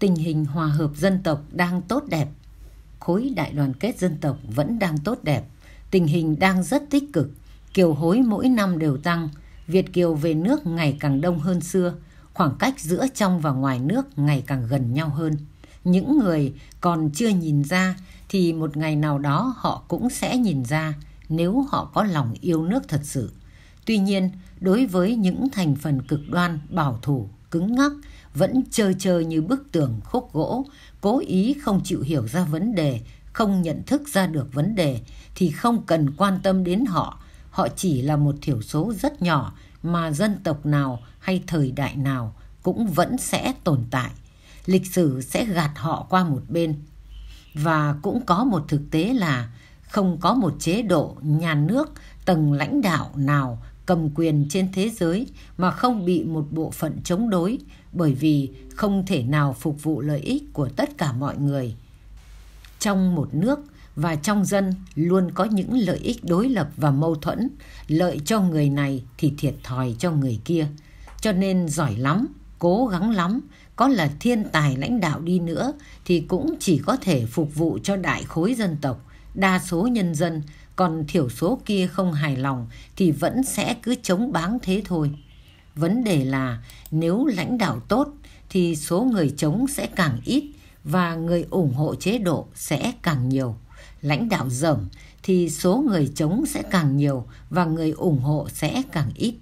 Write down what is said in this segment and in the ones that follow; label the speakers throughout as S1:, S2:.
S1: tình hình hòa hợp dân tộc đang tốt đẹp. Khối đại đoàn kết dân tộc vẫn đang tốt đẹp, tình hình đang rất tích cực, kiều hối mỗi năm đều tăng, Việt kiều về nước ngày càng đông hơn xưa, khoảng cách giữa trong và ngoài nước ngày càng gần nhau hơn. Những người còn chưa nhìn ra thì một ngày nào đó họ cũng sẽ nhìn ra nếu họ có lòng yêu nước thật sự. Tuy nhiên, đối với những thành phần cực đoan, bảo thủ, cứng ngắc vẫn trơ trơ như bức tường khúc gỗ cố ý không chịu hiểu ra vấn đề không nhận thức ra được vấn đề thì không cần quan tâm đến họ họ chỉ là một thiểu số rất nhỏ mà dân tộc nào hay thời đại nào cũng vẫn sẽ tồn tại lịch sử sẽ gạt họ qua một bên và cũng có một thực tế là không có một chế độ nhà nước tầng lãnh đạo nào cầm quyền trên thế giới mà không bị một bộ phận chống đối bởi vì không thể nào phục vụ lợi ích của tất cả mọi người. Trong một nước và trong dân luôn có những lợi ích đối lập và mâu thuẫn, lợi cho người này thì thiệt thòi cho người kia. Cho nên giỏi lắm, cố gắng lắm, có là thiên tài lãnh đạo đi nữa thì cũng chỉ có thể phục vụ cho đại khối dân tộc đa số nhân dân, còn thiểu số kia không hài lòng thì vẫn sẽ cứ chống báng thế thôi. Vấn đề là nếu lãnh đạo tốt thì số người chống sẽ càng ít và người ủng hộ chế độ sẽ càng nhiều. Lãnh đạo dởm thì số người chống sẽ càng nhiều và người ủng hộ sẽ càng ít.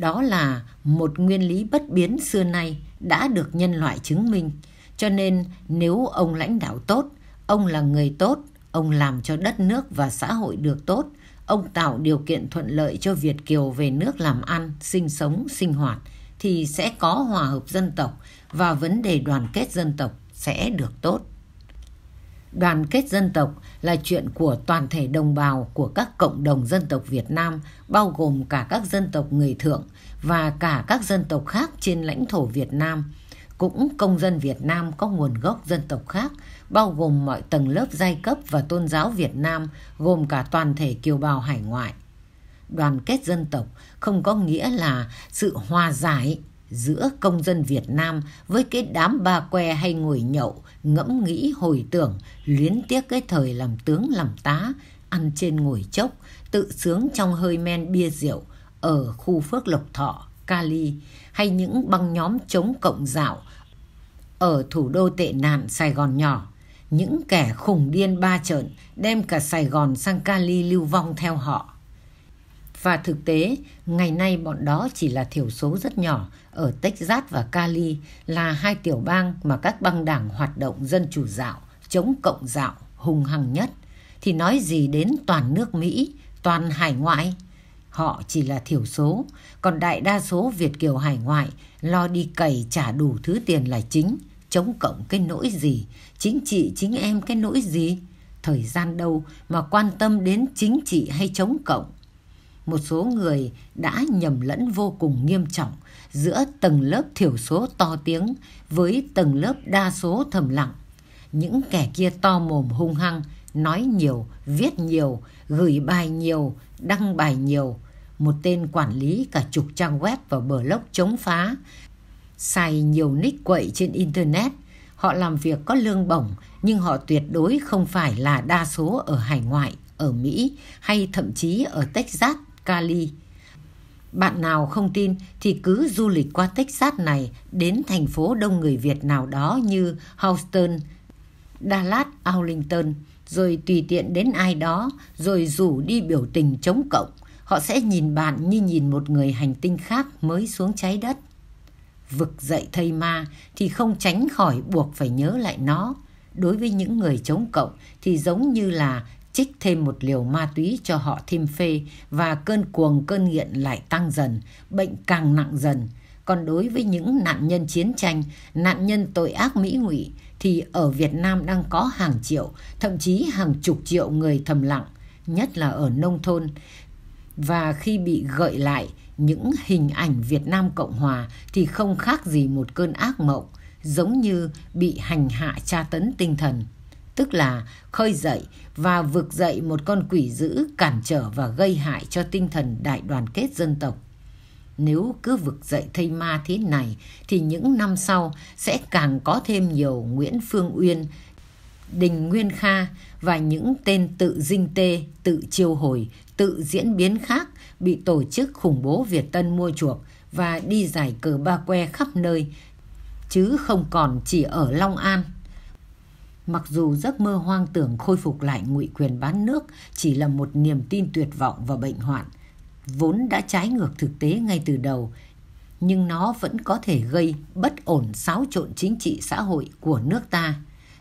S1: Đó là một nguyên lý bất biến xưa nay đã được nhân loại chứng minh. Cho nên nếu ông lãnh đạo tốt, ông là người tốt Ông làm cho đất nước và xã hội được tốt. Ông tạo điều kiện thuận lợi cho Việt Kiều về nước làm ăn, sinh sống, sinh hoạt thì sẽ có hòa hợp dân tộc và vấn đề đoàn kết dân tộc sẽ được tốt. Đoàn kết dân tộc là chuyện của toàn thể đồng bào của các cộng đồng dân tộc Việt Nam, bao gồm cả các dân tộc người thượng và cả các dân tộc khác trên lãnh thổ Việt Nam – cũng công dân Việt Nam có nguồn gốc dân tộc khác, bao gồm mọi tầng lớp giai cấp và tôn giáo Việt Nam, gồm cả toàn thể kiều bào hải ngoại. Đoàn kết dân tộc không có nghĩa là sự hòa giải giữa công dân Việt Nam với cái đám ba que hay ngồi nhậu, ngẫm nghĩ hồi tưởng, luyến tiếc cái thời làm tướng làm tá, ăn trên ngồi chốc, tự sướng trong hơi men bia rượu ở khu Phước Lộc Thọ Cali hay những băng nhóm chống cộng dạo ở thủ đô tệ nạn Sài Gòn nhỏ. Những kẻ khủng điên ba trợn đem cả Sài Gòn sang Cali lưu vong theo họ. Và thực tế, ngày nay bọn đó chỉ là thiểu số rất nhỏ ở Texas và Cali là hai tiểu bang mà các băng đảng hoạt động dân chủ dạo, chống cộng dạo hùng hằng nhất. Thì nói gì đến toàn nước Mỹ, toàn hải ngoại họ chỉ là thiểu số, còn đại đa số Việt kiều hải ngoại lo đi cày trả đủ thứ tiền là chính, chống cộng cái nỗi gì, chính trị chính em cái nỗi gì, thời gian đâu mà quan tâm đến chính trị hay chống cộng. Một số người đã nhầm lẫn vô cùng nghiêm trọng giữa tầng lớp thiểu số to tiếng với tầng lớp đa số thầm lặng. Những kẻ kia to mồm hung hăng, nói nhiều, viết nhiều, gửi bài nhiều, đăng bài nhiều, một tên quản lý cả chục trang web và blog chống phá, xài nhiều nick quậy trên Internet. Họ làm việc có lương bổng, nhưng họ tuyệt đối không phải là đa số ở hải ngoại, ở Mỹ hay thậm chí ở Texas, Cali. Bạn nào không tin thì cứ du lịch qua Texas này đến thành phố đông người Việt nào đó như Houston, Dallas, Arlington, rồi tùy tiện đến ai đó, rồi rủ đi biểu tình chống cộng – Họ sẽ nhìn bạn như nhìn một người hành tinh khác mới xuống trái đất. Vực dậy thây ma thì không tránh khỏi buộc phải nhớ lại nó. Đối với những người chống cộng thì giống như là chích thêm một liều ma túy cho họ thêm phê và cơn cuồng cơn nghiện lại tăng dần, bệnh càng nặng dần. Còn đối với những nạn nhân chiến tranh, nạn nhân tội ác mỹ ngụy thì ở Việt Nam đang có hàng triệu, thậm chí hàng chục triệu người thầm lặng, nhất là ở nông thôn và khi bị gợi lại những hình ảnh Việt Nam Cộng Hòa thì không khác gì một cơn ác mộng, giống như bị hành hạ tra tấn tinh thần, tức là khơi dậy và vực dậy một con quỷ dữ cản trở và gây hại cho tinh thần đại đoàn kết dân tộc. Nếu cứ vực dậy thây ma thế này thì những năm sau sẽ càng có thêm nhiều Nguyễn Phương Uyên, Đình Nguyên Kha và những tên tự dinh tê, tự chiêu hồi, tự diễn biến khác bị tổ chức khủng bố Việt Tân mua chuộc và đi giải cờ ba que khắp nơi, chứ không còn chỉ ở Long An. Mặc dù giấc mơ hoang tưởng khôi phục lại ngụy quyền bán nước chỉ là một niềm tin tuyệt vọng và bệnh hoạn, vốn đã trái ngược thực tế ngay từ đầu, nhưng nó vẫn có thể gây bất ổn xáo trộn chính trị xã hội của nước ta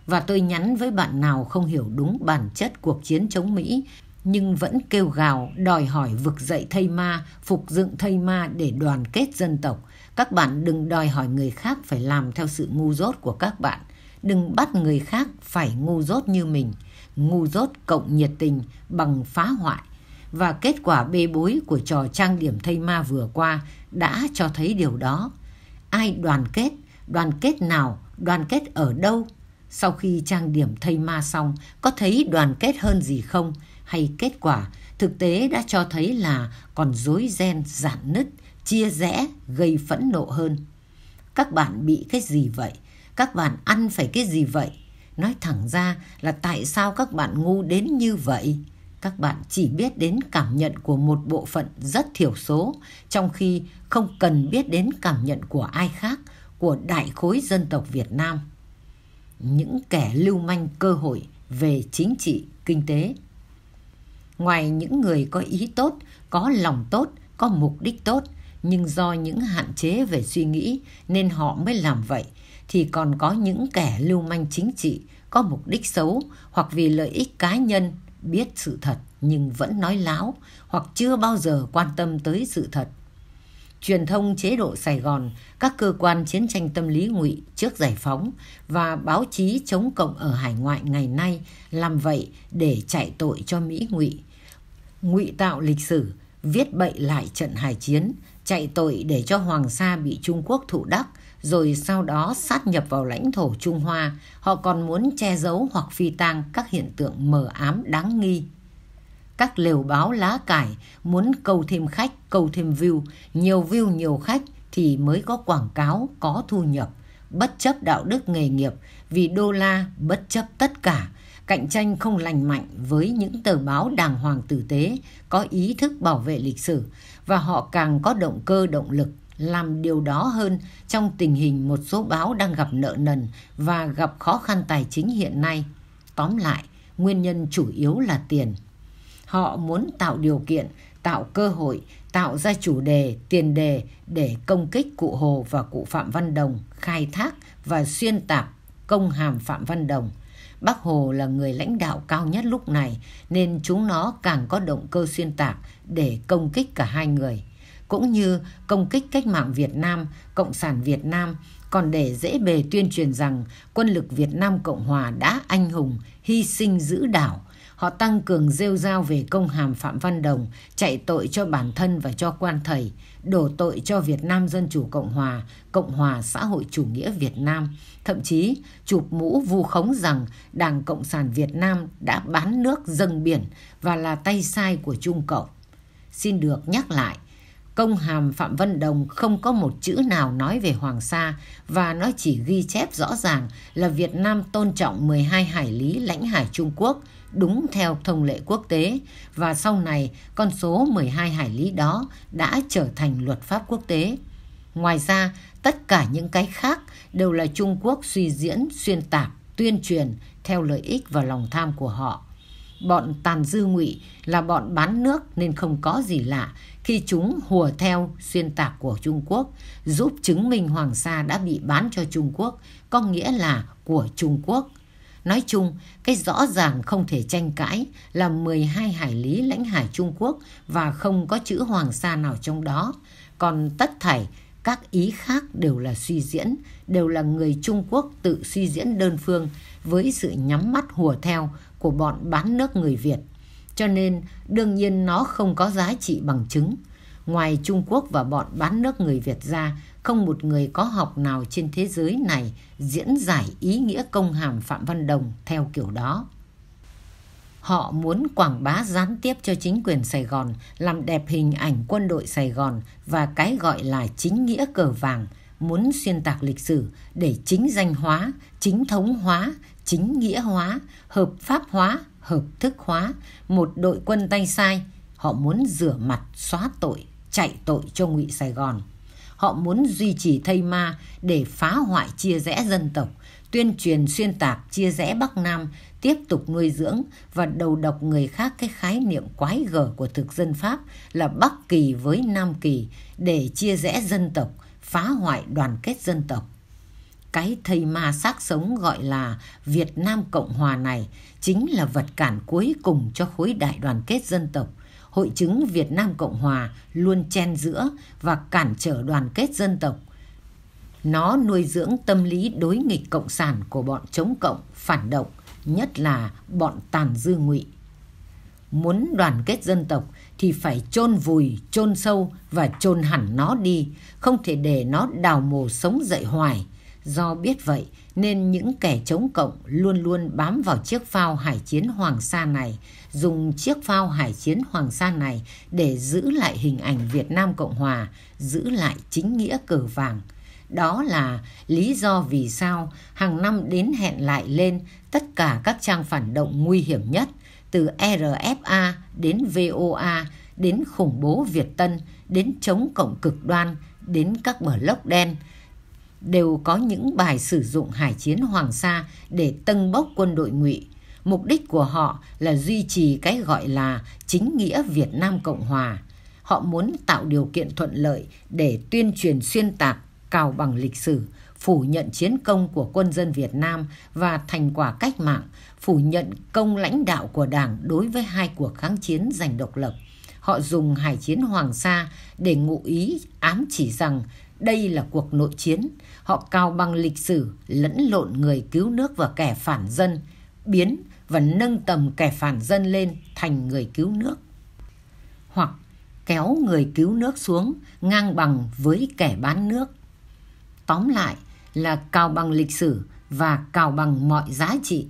S1: và tôi nhắn với bạn nào không hiểu đúng bản chất cuộc chiến chống Mỹ nhưng vẫn kêu gào đòi hỏi vực dậy thây ma, phục dựng thây ma để đoàn kết dân tộc. Các bạn đừng đòi hỏi người khác phải làm theo sự ngu dốt của các bạn. Đừng bắt người khác phải ngu dốt như mình. Ngu dốt cộng nhiệt tình bằng phá hoại. Và kết quả bê bối của trò trang điểm thây ma vừa qua đã cho thấy điều đó. Ai đoàn kết, đoàn kết nào, đoàn kết ở đâu sau khi trang điểm thây ma xong, có thấy đoàn kết hơn gì không? Hay kết quả thực tế đã cho thấy là còn dối ren, giản nứt, chia rẽ, gây phẫn nộ hơn. Các bạn bị cái gì vậy? Các bạn ăn phải cái gì vậy? Nói thẳng ra là tại sao các bạn ngu đến như vậy? Các bạn chỉ biết đến cảm nhận của một bộ phận rất thiểu số, trong khi không cần biết đến cảm nhận của ai khác, của đại khối dân tộc Việt Nam những kẻ lưu manh cơ hội về chính trị, kinh tế. Ngoài những người có ý tốt, có lòng tốt, có mục đích tốt, nhưng do những hạn chế về suy nghĩ nên họ mới làm vậy, thì còn có những kẻ lưu manh chính trị có mục đích xấu hoặc vì lợi ích cá nhân biết sự thật nhưng vẫn nói láo hoặc chưa bao giờ quan tâm tới sự thật truyền thông chế độ Sài Gòn, các cơ quan chiến tranh tâm lý ngụy trước giải phóng và báo chí chống cộng ở hải ngoại ngày nay làm vậy để chạy tội cho Mỹ ngụy. Ngụy tạo lịch sử, viết bậy lại trận hải chiến, chạy tội để cho Hoàng Sa bị Trung Quốc thụ đắc, rồi sau đó sát nhập vào lãnh thổ Trung Hoa. Họ còn muốn che giấu hoặc phi tang các hiện tượng mờ ám đáng nghi các lều báo lá cải muốn câu thêm khách, câu thêm view, nhiều view nhiều khách thì mới có quảng cáo, có thu nhập. Bất chấp đạo đức nghề nghiệp, vì đô la bất chấp tất cả, cạnh tranh không lành mạnh với những tờ báo đàng hoàng tử tế, có ý thức bảo vệ lịch sử và họ càng có động cơ động lực làm điều đó hơn trong tình hình một số báo đang gặp nợ nần và gặp khó khăn tài chính hiện nay. Tóm lại, nguyên nhân chủ yếu là tiền họ muốn tạo điều kiện tạo cơ hội tạo ra chủ đề tiền đề để công kích cụ hồ và cụ phạm văn đồng khai thác và xuyên tạc công hàm phạm văn đồng Bác Hồ là người lãnh đạo cao nhất lúc này nên chúng nó càng có động cơ xuyên tạc để công kích cả hai người. Cũng như công kích cách mạng Việt Nam, Cộng sản Việt Nam còn để dễ bề tuyên truyền rằng quân lực Việt Nam Cộng Hòa đã anh hùng, hy sinh giữ đảo, Họ tăng cường rêu rao về công hàm Phạm Văn Đồng, chạy tội cho bản thân và cho quan thầy, đổ tội cho Việt Nam Dân Chủ Cộng Hòa, Cộng Hòa Xã hội Chủ nghĩa Việt Nam. Thậm chí, chụp mũ vu khống rằng Đảng Cộng sản Việt Nam đã bán nước dâng biển và là tay sai của Trung Cộng. Xin được nhắc lại, Công hàm Phạm Văn Đồng không có một chữ nào nói về Hoàng Sa và nó chỉ ghi chép rõ ràng là Việt Nam tôn trọng 12 hải lý lãnh hải Trung Quốc đúng theo thông lệ quốc tế và sau này con số 12 hải lý đó đã trở thành luật pháp quốc tế. Ngoài ra, tất cả những cái khác đều là Trung Quốc suy diễn, xuyên tạc, tuyên truyền theo lợi ích và lòng tham của họ bọn tàn dư ngụy là bọn bán nước nên không có gì lạ khi chúng hùa theo xuyên tạc của Trung Quốc, giúp chứng minh Hoàng Sa đã bị bán cho Trung Quốc, có nghĩa là của Trung Quốc. Nói chung, cái rõ ràng không thể tranh cãi là 12 hải lý lãnh hải Trung Quốc và không có chữ Hoàng Sa nào trong đó. Còn tất thảy, các ý khác đều là suy diễn, đều là người Trung Quốc tự suy diễn đơn phương với sự nhắm mắt hùa theo của bọn bán nước người Việt. Cho nên đương nhiên nó không có giá trị bằng chứng. Ngoài Trung Quốc và bọn bán nước người Việt ra, không một người có học nào trên thế giới này diễn giải ý nghĩa công hàm Phạm Văn Đồng theo kiểu đó. Họ muốn quảng bá gián tiếp cho chính quyền Sài Gòn, làm đẹp hình ảnh quân đội Sài Gòn và cái gọi là chính nghĩa cờ vàng – muốn xuyên tạc lịch sử để chính danh hóa, chính thống hóa, chính nghĩa hóa, hợp pháp hóa, hợp thức hóa, một đội quân tay sai. Họ muốn rửa mặt, xóa tội, chạy tội cho ngụy Sài Gòn. Họ muốn duy trì thây ma để phá hoại chia rẽ dân tộc, tuyên truyền xuyên tạc chia rẽ Bắc Nam, tiếp tục nuôi dưỡng và đầu độc người khác cái khái niệm quái gở của thực dân Pháp là Bắc Kỳ với Nam Kỳ để chia rẽ dân tộc, phá hoại đoàn kết dân tộc. Cái thầy ma xác sống gọi là Việt Nam Cộng Hòa này chính là vật cản cuối cùng cho khối đại đoàn kết dân tộc. Hội chứng Việt Nam Cộng Hòa luôn chen giữa và cản trở đoàn kết dân tộc. Nó nuôi dưỡng tâm lý đối nghịch cộng sản của bọn chống cộng, phản động, nhất là bọn tàn dư ngụy. Muốn đoàn kết dân tộc thì phải chôn vùi, chôn sâu và chôn hẳn nó đi, không thể để nó đào mồ sống dậy hoài. Do biết vậy nên những kẻ chống cộng luôn luôn bám vào chiếc phao hải chiến Hoàng Sa này, dùng chiếc phao hải chiến Hoàng Sa này để giữ lại hình ảnh Việt Nam Cộng Hòa, giữ lại chính nghĩa cờ vàng. Đó là lý do vì sao hàng năm đến hẹn lại lên tất cả các trang phản động nguy hiểm nhất – từ RFA đến VOA, đến khủng bố Việt Tân, đến chống cộng cực đoan, đến các bờ lốc đen, đều có những bài sử dụng hải chiến Hoàng Sa để tâng bốc quân đội ngụy. Mục đích của họ là duy trì cái gọi là chính nghĩa Việt Nam Cộng Hòa. Họ muốn tạo điều kiện thuận lợi để tuyên truyền xuyên tạc, cào bằng lịch sử, phủ nhận chiến công của quân dân Việt Nam và thành quả cách mạng phủ nhận công lãnh đạo của Đảng đối với hai cuộc kháng chiến giành độc lập. Họ dùng hải chiến Hoàng Sa để ngụ ý ám chỉ rằng đây là cuộc nội chiến. Họ cao bằng lịch sử, lẫn lộn người cứu nước và kẻ phản dân, biến và nâng tầm kẻ phản dân lên thành người cứu nước. Hoặc kéo người cứu nước xuống ngang bằng với kẻ bán nước. Tóm lại là cao bằng lịch sử và cao bằng mọi giá trị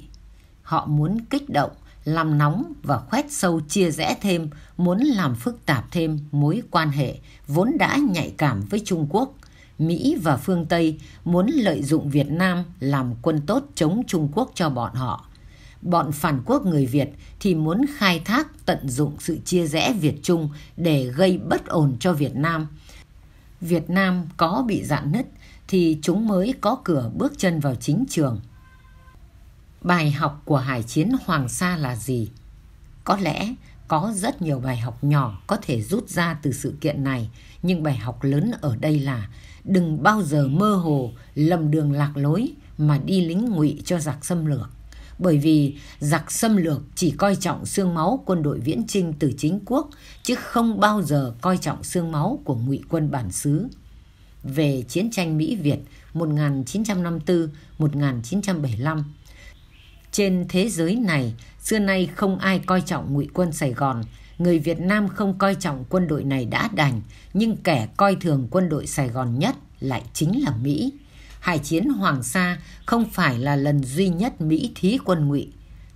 S1: Họ muốn kích động, làm nóng và khoét sâu chia rẽ thêm, muốn làm phức tạp thêm mối quan hệ vốn đã nhạy cảm với Trung Quốc. Mỹ và phương Tây muốn lợi dụng Việt Nam làm quân tốt chống Trung Quốc cho bọn họ. Bọn phản quốc người Việt thì muốn khai thác tận dụng sự chia rẽ Việt Trung để gây bất ổn cho Việt Nam. Việt Nam có bị dạn nứt thì chúng mới có cửa bước chân vào chính trường bài học của hải chiến Hoàng Sa là gì? Có lẽ có rất nhiều bài học nhỏ có thể rút ra từ sự kiện này, nhưng bài học lớn ở đây là đừng bao giờ mơ hồ, lầm đường lạc lối mà đi lính ngụy cho giặc xâm lược. Bởi vì giặc xâm lược chỉ coi trọng xương máu quân đội viễn trinh từ chính quốc, chứ không bao giờ coi trọng xương máu của ngụy quân bản xứ. Về chiến tranh Mỹ-Việt 1954-1975, trên thế giới này xưa nay không ai coi trọng ngụy quân Sài Gòn. Người Việt Nam không coi trọng quân đội này đã đành, nhưng kẻ coi thường quân đội Sài Gòn nhất lại chính là Mỹ. Hải chiến Hoàng Sa không phải là lần duy nhất Mỹ thí quân ngụy.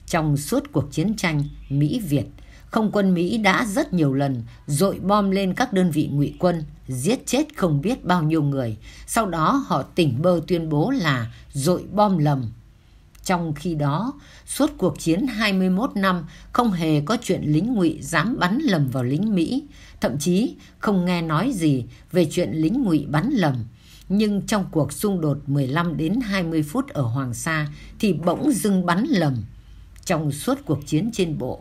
S1: Trong suốt cuộc chiến tranh Mỹ-Việt, không quân Mỹ đã rất nhiều lần dội bom lên các đơn vị ngụy quân, giết chết không biết bao nhiêu người. Sau đó họ tỉnh bơ tuyên bố là dội bom lầm trong khi đó, suốt cuộc chiến 21 năm không hề có chuyện lính ngụy dám bắn lầm vào lính Mỹ, thậm chí không nghe nói gì về chuyện lính ngụy bắn lầm. Nhưng trong cuộc xung đột 15 đến 20 phút ở Hoàng Sa thì bỗng dưng bắn lầm. Trong suốt cuộc chiến trên bộ,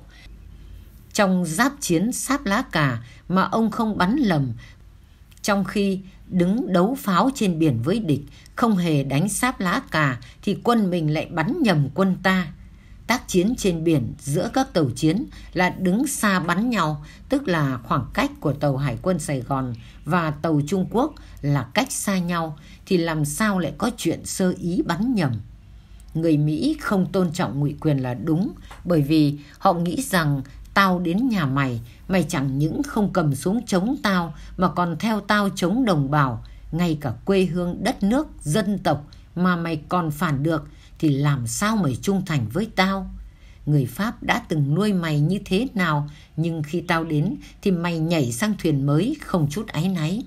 S1: trong giáp chiến sáp lá cà mà ông không bắn lầm trong khi đứng đấu pháo trên biển với địch, không hề đánh sáp lá cà thì quân mình lại bắn nhầm quân ta. Tác chiến trên biển giữa các tàu chiến là đứng xa bắn nhau, tức là khoảng cách của tàu Hải quân Sài Gòn và tàu Trung Quốc là cách xa nhau, thì làm sao lại có chuyện sơ ý bắn nhầm? Người Mỹ không tôn trọng ngụy quyền là đúng, bởi vì họ nghĩ rằng tao đến nhà mày Mày chẳng những không cầm súng chống tao mà còn theo tao chống đồng bào, ngay cả quê hương, đất nước, dân tộc mà mày còn phản được thì làm sao mày trung thành với tao? Người Pháp đã từng nuôi mày như thế nào nhưng khi tao đến thì mày nhảy sang thuyền mới không chút áy náy.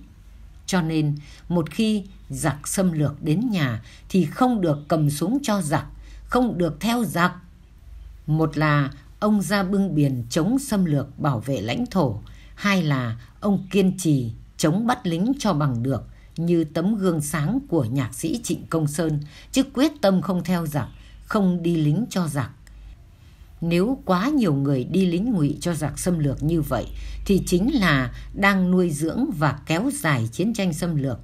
S1: Cho nên một khi giặc xâm lược đến nhà thì không được cầm súng cho giặc, không được theo giặc. Một là ông ra bưng biển chống xâm lược bảo vệ lãnh thổ, hai là ông kiên trì chống bắt lính cho bằng được như tấm gương sáng của nhạc sĩ Trịnh Công Sơn, chứ quyết tâm không theo giặc, không đi lính cho giặc. Nếu quá nhiều người đi lính ngụy cho giặc xâm lược như vậy thì chính là đang nuôi dưỡng và kéo dài chiến tranh xâm lược,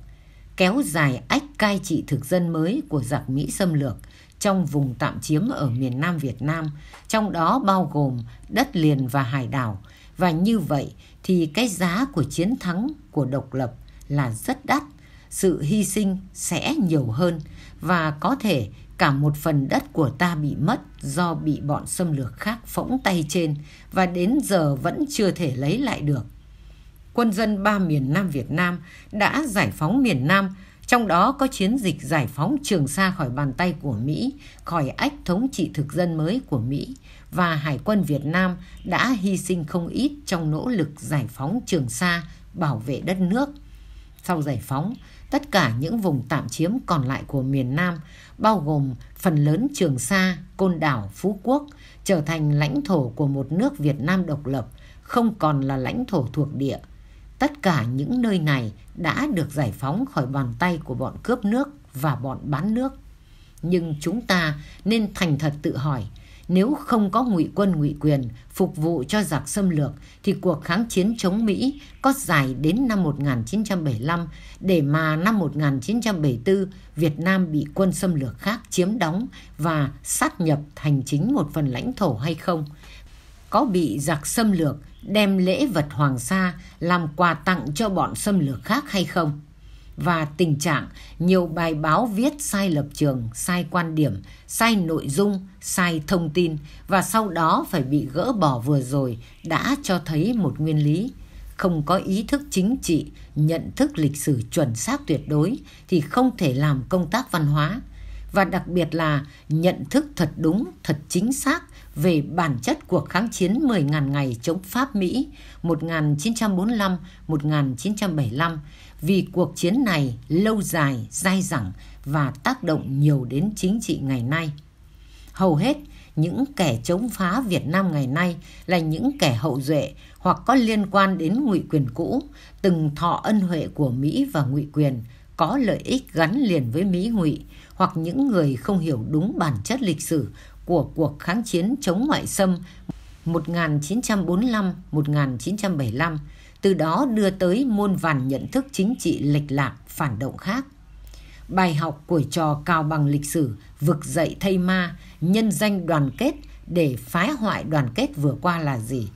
S1: kéo dài ách cai trị thực dân mới của giặc Mỹ xâm lược trong vùng tạm chiếm ở miền Nam Việt Nam, trong đó bao gồm đất liền và hải đảo. Và như vậy thì cái giá của chiến thắng của độc lập là rất đắt, sự hy sinh sẽ nhiều hơn và có thể cả một phần đất của ta bị mất do bị bọn xâm lược khác phỗng tay trên và đến giờ vẫn chưa thể lấy lại được. Quân dân ba miền Nam Việt Nam đã giải phóng miền Nam trong đó có chiến dịch giải phóng Trường Sa khỏi bàn tay của Mỹ, khỏi ách thống trị thực dân mới của Mỹ và Hải quân Việt Nam đã hy sinh không ít trong nỗ lực giải phóng Trường Sa, bảo vệ đất nước. Sau giải phóng, tất cả những vùng tạm chiếm còn lại của miền Nam, bao gồm phần lớn Trường Sa, Côn Đảo, Phú Quốc, trở thành lãnh thổ của một nước Việt Nam độc lập, không còn là lãnh thổ thuộc địa Tất cả những nơi này đã được giải phóng khỏi bàn tay của bọn cướp nước và bọn bán nước. Nhưng chúng ta nên thành thật tự hỏi, nếu không có ngụy quân ngụy quyền phục vụ cho giặc xâm lược thì cuộc kháng chiến chống Mỹ có dài đến năm 1975 để mà năm 1974 Việt Nam bị quân xâm lược khác chiếm đóng và sát nhập thành chính một phần lãnh thổ hay không? có bị giặc xâm lược đem lễ vật Hoàng Sa làm quà tặng cho bọn xâm lược khác hay không? Và tình trạng nhiều bài báo viết sai lập trường, sai quan điểm, sai nội dung, sai thông tin và sau đó phải bị gỡ bỏ vừa rồi đã cho thấy một nguyên lý. Không có ý thức chính trị, nhận thức lịch sử chuẩn xác tuyệt đối thì không thể làm công tác văn hóa. Và đặc biệt là nhận thức thật đúng, thật chính xác về bản chất cuộc kháng chiến 10.000 ngày chống Pháp Mỹ 1945-1975 vì cuộc chiến này lâu dài, dai dẳng và tác động nhiều đến chính trị ngày nay. Hầu hết, những kẻ chống phá Việt Nam ngày nay là những kẻ hậu duệ hoặc có liên quan đến ngụy quyền cũ, từng thọ ân huệ của Mỹ và ngụy quyền, có lợi ích gắn liền với Mỹ ngụy hoặc những người không hiểu đúng bản chất lịch sử của cuộc kháng chiến chống ngoại xâm 1945-1975, từ đó đưa tới muôn vàn nhận thức chính trị lệch lạc, phản động khác. Bài học của trò cao bằng lịch sử, vực dậy thay ma, nhân danh đoàn kết để phá hoại đoàn kết vừa qua là gì?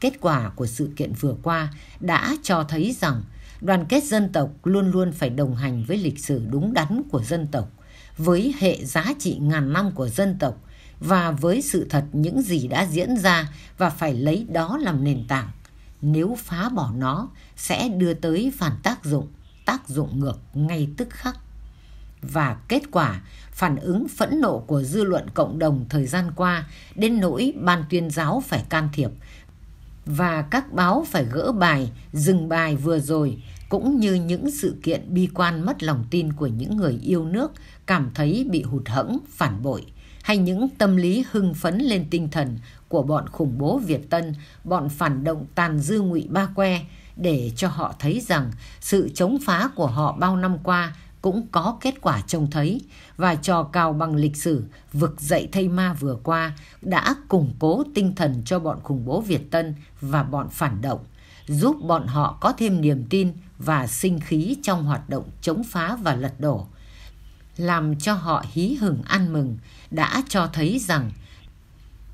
S1: Kết quả của sự kiện vừa qua đã cho thấy rằng đoàn kết dân tộc luôn luôn phải đồng hành với lịch sử đúng đắn của dân tộc, với hệ giá trị ngàn năm của dân tộc và với sự thật những gì đã diễn ra và phải lấy đó làm nền tảng. Nếu phá bỏ nó sẽ đưa tới phản tác dụng, tác dụng ngược ngay tức khắc. Và kết quả, phản ứng phẫn nộ của dư luận cộng đồng thời gian qua đến nỗi ban tuyên giáo phải can thiệp và các báo phải gỡ bài, dừng bài vừa rồi cũng như những sự kiện bi quan mất lòng tin của những người yêu nước cảm thấy bị hụt hẫng, phản bội – hay những tâm lý hưng phấn lên tinh thần của bọn khủng bố Việt Tân, bọn phản động tàn dư ngụy Ba Que để cho họ thấy rằng sự chống phá của họ bao năm qua cũng có kết quả trông thấy và trò cào bằng lịch sử vực dậy thây ma vừa qua đã củng cố tinh thần cho bọn khủng bố Việt Tân và bọn phản động, giúp bọn họ có thêm niềm tin và sinh khí trong hoạt động chống phá và lật đổ làm cho họ hí hửng ăn mừng đã cho thấy rằng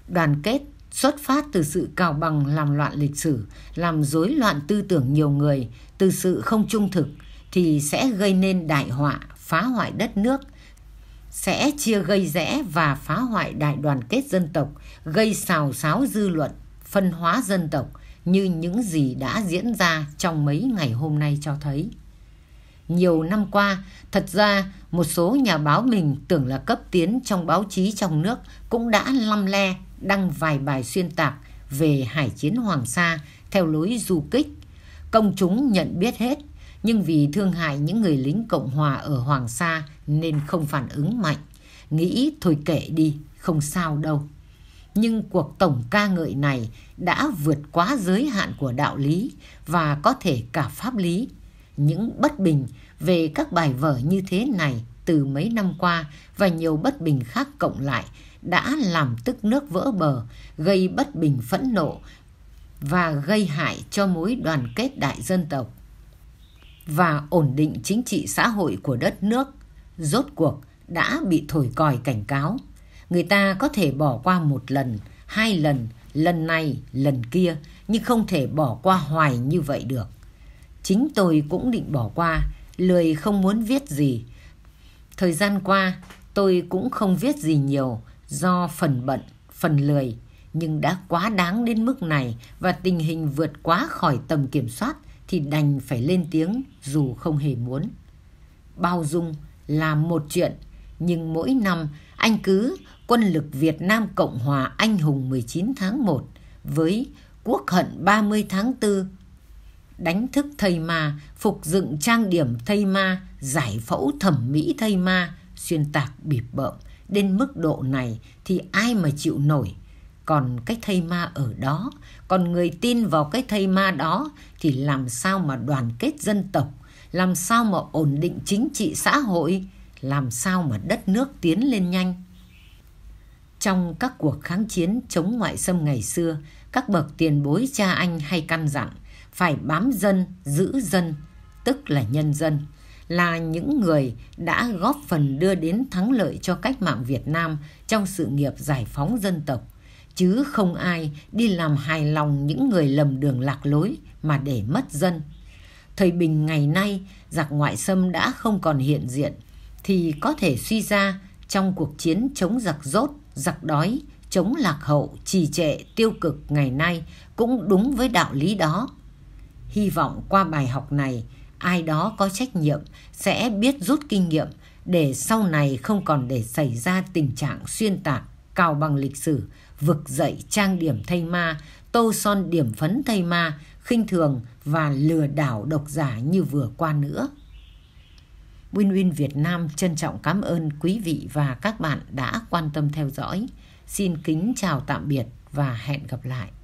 S1: đoàn kết xuất phát từ sự cào bằng làm loạn lịch sử, làm rối loạn tư tưởng nhiều người, từ sự không trung thực thì sẽ gây nên đại họa, phá hoại đất nước, sẽ chia gây rẽ và phá hoại đại đoàn kết dân tộc, gây xào xáo dư luận, phân hóa dân tộc như những gì đã diễn ra trong mấy ngày hôm nay cho thấy nhiều năm qua, thật ra một số nhà báo mình tưởng là cấp tiến trong báo chí trong nước cũng đã lăm le đăng vài bài xuyên tạc về hải chiến Hoàng Sa theo lối du kích. Công chúng nhận biết hết, nhưng vì thương hại những người lính Cộng Hòa ở Hoàng Sa nên không phản ứng mạnh. Nghĩ thôi kệ đi, không sao đâu. Nhưng cuộc tổng ca ngợi này đã vượt quá giới hạn của đạo lý và có thể cả pháp lý những bất bình về các bài vở như thế này từ mấy năm qua và nhiều bất bình khác cộng lại đã làm tức nước vỡ bờ, gây bất bình phẫn nộ và gây hại cho mối đoàn kết đại dân tộc và ổn định chính trị xã hội của đất nước rốt cuộc đã bị thổi còi cảnh cáo. Người ta có thể bỏ qua một lần, hai lần, lần này, lần kia nhưng không thể bỏ qua hoài như vậy được. Chính tôi cũng định bỏ qua, lười không muốn viết gì. Thời gian qua, tôi cũng không viết gì nhiều do phần bận, phần lười, nhưng đã quá đáng đến mức này và tình hình vượt quá khỏi tầm kiểm soát thì đành phải lên tiếng dù không hề muốn. Bao dung là một chuyện, nhưng mỗi năm anh cứ quân lực Việt Nam Cộng Hòa anh hùng 19 tháng 1 với quốc hận 30 tháng 4 đánh thức thây ma, phục dựng trang điểm thây ma, giải phẫu thẩm mỹ thây ma, xuyên tạc bịp bợm. Đến mức độ này thì ai mà chịu nổi. Còn cái thây ma ở đó, còn người tin vào cái thây ma đó thì làm sao mà đoàn kết dân tộc, làm sao mà ổn định chính trị xã hội, làm sao mà đất nước tiến lên nhanh. Trong các cuộc kháng chiến chống ngoại xâm ngày xưa, các bậc tiền bối cha anh hay căn dặn – phải bám dân, giữ dân, tức là nhân dân, là những người đã góp phần đưa đến thắng lợi cho cách mạng Việt Nam trong sự nghiệp giải phóng dân tộc, chứ không ai đi làm hài lòng những người lầm đường lạc lối mà để mất dân. Thời Bình ngày nay, giặc ngoại xâm đã không còn hiện diện, thì có thể suy ra trong cuộc chiến chống giặc rốt, giặc đói, chống lạc hậu, trì trệ, tiêu cực ngày nay cũng đúng với đạo lý đó. Hy vọng qua bài học này, ai đó có trách nhiệm sẽ biết rút kinh nghiệm để sau này không còn để xảy ra tình trạng xuyên tạc, cao bằng lịch sử, vực dậy trang điểm thây ma, tô son điểm phấn thây ma, khinh thường và lừa đảo độc giả như vừa qua nữa. Win Win Việt Nam trân trọng cảm ơn quý vị và các bạn đã quan tâm theo dõi. Xin kính chào tạm biệt và hẹn gặp lại.